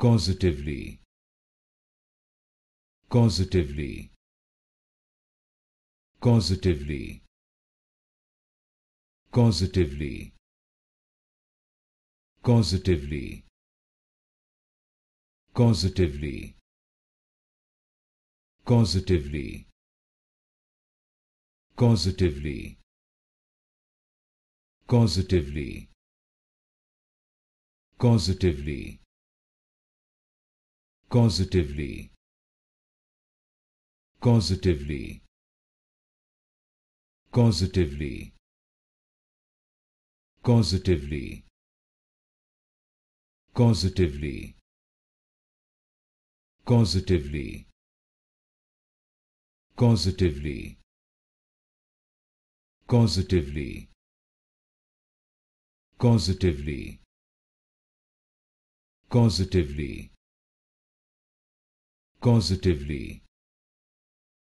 causatively causatively causatively causatively causatively causatively causatively causatively causatively causatively causatively causatively causatively causatively causatively causatively causatively causatively causatively causatively causatively